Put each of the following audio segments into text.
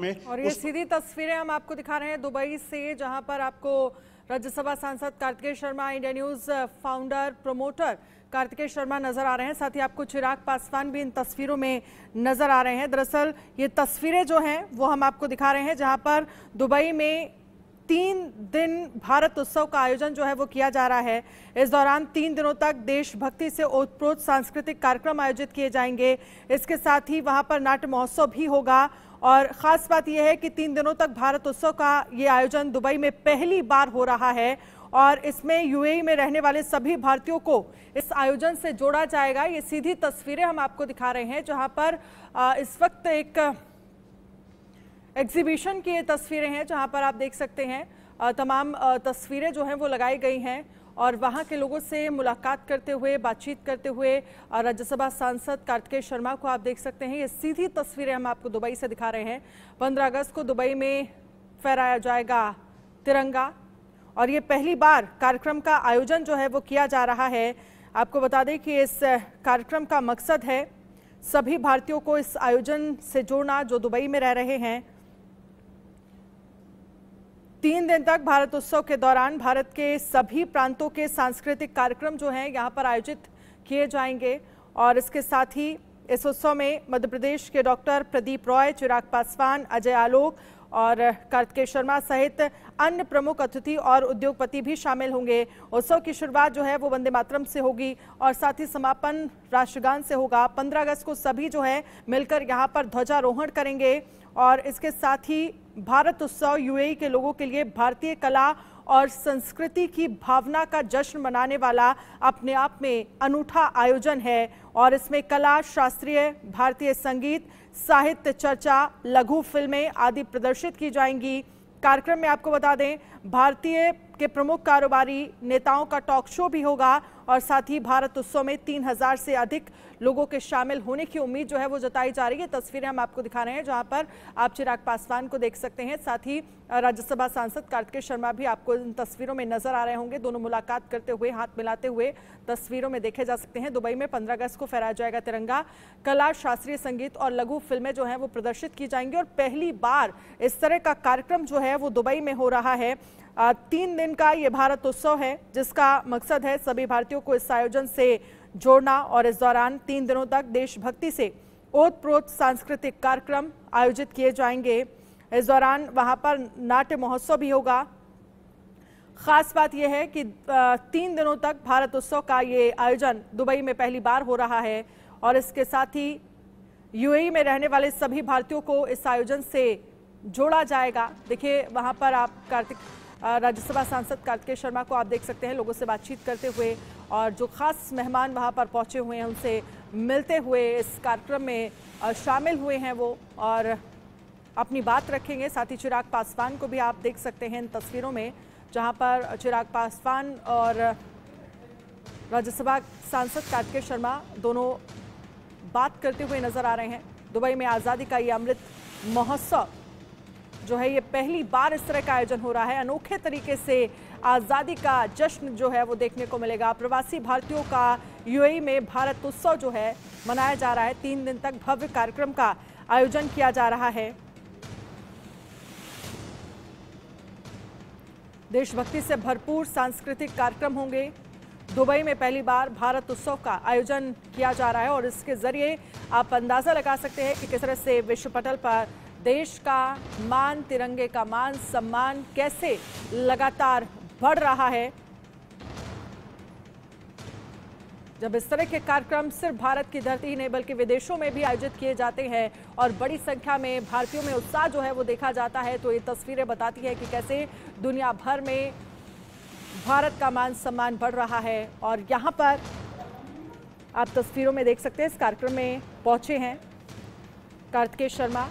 में और ये सीधी तस्वीरें हम आपको दिखा रहे हैं दुबई से जहां पर आपको राज्यसभा सांसद Kartikeya Sharma India news founder promoter Kartikeya Sharma नजर आ रहे हैं साथ ही आपको चिराग पासवान भी इन तस्वीरों में नजर आ रहे हैं दरअसल ये तस्वीरें जो हैं वो हम आपको दिखा रहे हैं जहां पर दुबई में तीन दिन भारत उत्सव का आयोजन जो है वो किया जा रहा है इस दौरान तीन दिनों तक देशभक्ति से ओतप्रोत सांस्कृतिक कार्यक्रम आयोजित किए जाएंगे इसके साथ ही वहां पर नाट्य महोत्सव भी होगा और ख़ास बात यह है कि तीन दिनों तक भारत उत्सव का ये आयोजन दुबई में पहली बार हो रहा है और इसमें यूएई में रहने वाले सभी भारतीयों को इस आयोजन से जोड़ा जाएगा ये सीधी तस्वीरें हम आपको दिखा रहे हैं जहाँ पर इस वक्त एक एग्जीबिशन की ये तस्वीरें हैं जहाँ पर आप देख सकते हैं तमाम तस्वीरें जो हैं वो लगाई गई हैं और वहाँ के लोगों से मुलाकात करते हुए बातचीत करते हुए राज्यसभा सांसद कार्तिकेय शर्मा को आप देख सकते हैं ये सीधी तस्वीरें हम आपको दुबई से दिखा रहे हैं पंद्रह अगस्त को दुबई में फहराया जाएगा तिरंगा और ये पहली बार कार्यक्रम का आयोजन जो है वो किया जा रहा है आपको बता दें कि इस कार्यक्रम का मकसद है सभी भारतीयों को इस आयोजन से जोड़ना जो दुबई में रह रहे हैं तीन दिन तक भारत उत्सव के दौरान भारत के सभी प्रांतों के सांस्कृतिक कार्यक्रम जो हैं यहाँ पर आयोजित किए जाएंगे और इसके साथ ही इस उत्सव में मध्य प्रदेश के डॉक्टर प्रदीप रॉय चिराग पासवान अजय आलोक और कार्तिक शर्मा सहित अन्य प्रमुख अतिथि और उद्योगपति भी शामिल होंगे उत्सव की शुरुआत जो है वो वंदे मातरम से होगी और साथ ही समापन राष्ट्रगान से होगा 15 अगस्त को सभी जो है मिलकर यहाँ पर ध्वजारोहण करेंगे और इसके साथ ही भारत उत्सव यूएई के लोगों के लिए भारतीय कला और संस्कृति की भावना का जश्न मनाने वाला अपने आप में अनूठा आयोजन है और इसमें कला शास्त्रीय भारतीय संगीत साहित्य चर्चा लघु फिल्में आदि प्रदर्शित की जाएंगी कार्यक्रम में आपको बता दें भारतीय के प्रमुख कारोबारी नेताओं का टॉक शो भी होगा और साथ ही भारत उत्सव में 3000 से अधिक लोगों के शामिल होने की उम्मीद जो है वो जताई जा रही है तस्वीरें हम आपको दिखा रहे हैं जहां पर आप चिराग पासवान को देख सकते हैं साथ ही राज्यसभा सांसद कार्तिकेय शर्मा भी आपको इन तस्वीरों में नजर आ रहे होंगे दोनों मुलाकात करते हुए हाथ मिलाते हुए तस्वीरों में देखे जा सकते हैं दुबई में पंद्रह अगस्त को फहराया जाएगा तिरंगा कला शास्त्रीय संगीत और लघु फिल्में जो है वो प्रदर्शित की जाएंगी और पहली बार इस तरह का कार्यक्रम जो है वो दुबई में हो रहा है तीन दिन का ये भारत उत्सव है जिसका मकसद है सभी भारतीयों को इस आयोजन से जोड़ना और इस दौरान तीन दिनों तक देशभक्ति से ओत प्रोत सांस्कृतिक कार्यक्रम आयोजित किए जाएंगे इस दौरान वहां पर नाट्य महोत्सव भी होगा खास बात यह है कि तीन दिनों तक भारत उत्सव का ये आयोजन दुबई में पहली बार हो रहा है और इसके साथ ही यूएई में रहने वाले सभी भारतीयों को इस आयोजन से जोड़ा जाएगा देखिए वहां पर आप कार्तिक राज्यसभा सांसद कार्तिकेय शर्मा को आप देख सकते हैं लोगों से बातचीत करते हुए और जो खास मेहमान वहाँ पर पहुँचे हुए हैं उनसे मिलते हुए इस कार्यक्रम में शामिल हुए हैं वो और अपनी बात रखेंगे साथ ही चिराग पासवान को भी आप देख सकते हैं इन तस्वीरों में जहां पर चिराग पासवान और राज्यसभा सांसद कार्तिकेय शर्मा दोनों बात करते हुए नजर आ रहे हैं दुबई में आज़ादी का ये अमृत महोत्सव जो है ये पहली बार इस तरह का आयोजन हो रहा है अनोखे तरीके से आज़ादी का जश्न जो है वो देखने को मिलेगा प्रवासी भारतीयों का यूएई में भारत उत्सव जो है मनाया जा रहा है तीन दिन तक भव्य कार्यक्रम का आयोजन किया जा रहा है देशभक्ति से भरपूर सांस्कृतिक कार्यक्रम होंगे दुबई में पहली बार भारत उत्सव का आयोजन किया जा रहा है और इसके जरिए आप अंदाज़ा लगा सकते हैं कि किस तरह से विश्व पटल पर देश का मान तिरंगे का मान सम्मान कैसे लगातार बढ़ रहा है जब इस तरह के कार्यक्रम सिर्फ भारत की धरती ही नहीं बल्कि विदेशों में भी आयोजित किए जाते हैं और बड़ी संख्या में भारतीयों में उत्साह जो है वो देखा जाता है तो ये तस्वीरें बताती है कि कैसे दुनिया भर में भारत का मान सम्मान बढ़ रहा है और यहाँ पर आप तस्वीरों में देख सकते हैं इस कार्यक्रम में पहुंचे हैं Kartikeya Sharma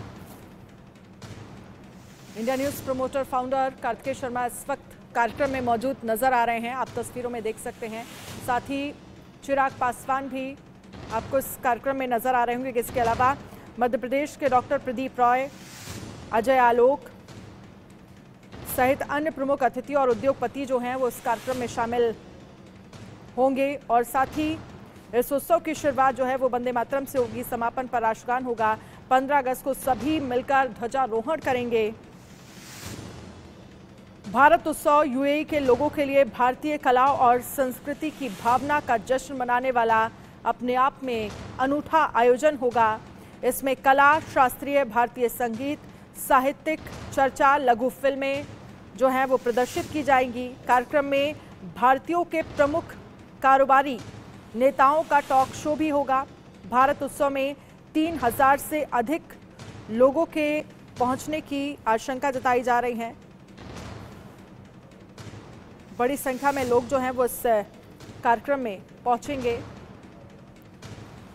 India news promoter founder Kartikeya Sharma इस वक्त कार्यक्रम में मौजूद नज़र आ रहे हैं आप तस्वीरों में देख सकते हैं साथ ही चिराग पासवान भी आपको इस कार्यक्रम में नज़र आ रहे होंगे इसके अलावा मध्य प्रदेश के डॉक्टर प्रदीप रॉय अजय आलोक सहित अन्य प्रमुख अतिथि और उद्योगपति जो हैं वो इस कार्यक्रम में शामिल होंगे और साथ ही इस उत्सव की शुरुआत जो है वो वंदे मातरम से होगी समापन पर राष्ट्रगान होगा 15 अगस्त को सभी मिलकर ध्वजारोहण करेंगे भारत उत्सव यूएई के लोगों के लिए भारतीय कला और संस्कृति की भावना का जश्न मनाने वाला अपने आप में अनूठा आयोजन होगा इसमें कला शास्त्रीय भारतीय संगीत साहित्यिक चर्चा लघु फिल्में जो हैं वो प्रदर्शित की जाएंगी कार्यक्रम में भारतीयों के प्रमुख कारोबारी नेताओं का टॉक शो भी होगा भारत उत्सव में तीन हजार से अधिक लोगों के पहुंचने की आशंका जताई जा रही है बड़ी संख्या में लोग जो हैं वो इस कार्यक्रम में पहुंचेंगे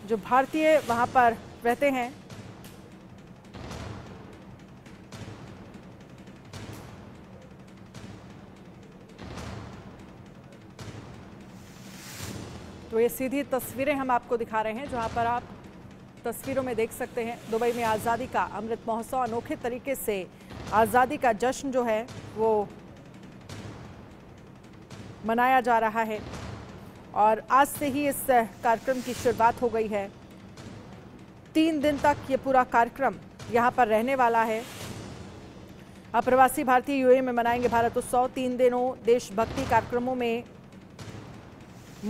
जो भारतीय वहां पर रहते हैं तो ये सीधी तस्वीरें हम आपको दिखा रहे हैं जहां पर आप तस्वीरों में देख सकते हैं दुबई में आज़ादी का अमृत महोत्सव अनोखे तरीके से आज़ादी का जश्न जो है वो मनाया जा रहा है और आज से ही इस कार्यक्रम की शुरुआत हो गई है तीन दिन तक ये पूरा कार्यक्रम यहाँ पर रहने वाला है अप्रवासी भारतीय यूए में मनाएंगे भारत उत्सव तीन दिनों देशभक्ति कार्यक्रमों में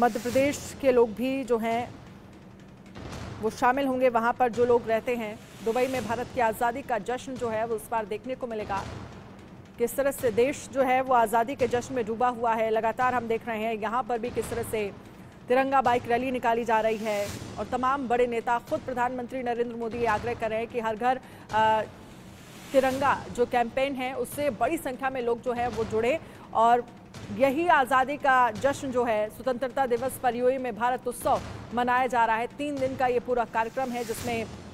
मध्य प्रदेश के लोग भी जो हैं वो शामिल होंगे वहाँ पर जो लोग रहते हैं दुबई में भारत की आज़ादी का जश्न जो है वो इस बार देखने को मिलेगा किस तरह से देश जो है वो आज़ादी के जश्न में डूबा हुआ है लगातार हम देख रहे हैं यहाँ पर भी किस तरह से तिरंगा बाइक रैली निकाली जा रही है और तमाम बड़े नेता खुद प्रधानमंत्री नरेंद्र मोदी आग्रह कर रहे हैं कि हर घर तिरंगा जो कैंपेन है उससे बड़ी संख्या में लोग जो है वो जुड़े और यही आज़ादी का जश्न जो है स्वतंत्रता दिवस पर यूए में भारत उत्सव मनाया जा रहा है तीन दिन का ये पूरा कार्यक्रम है जिसमें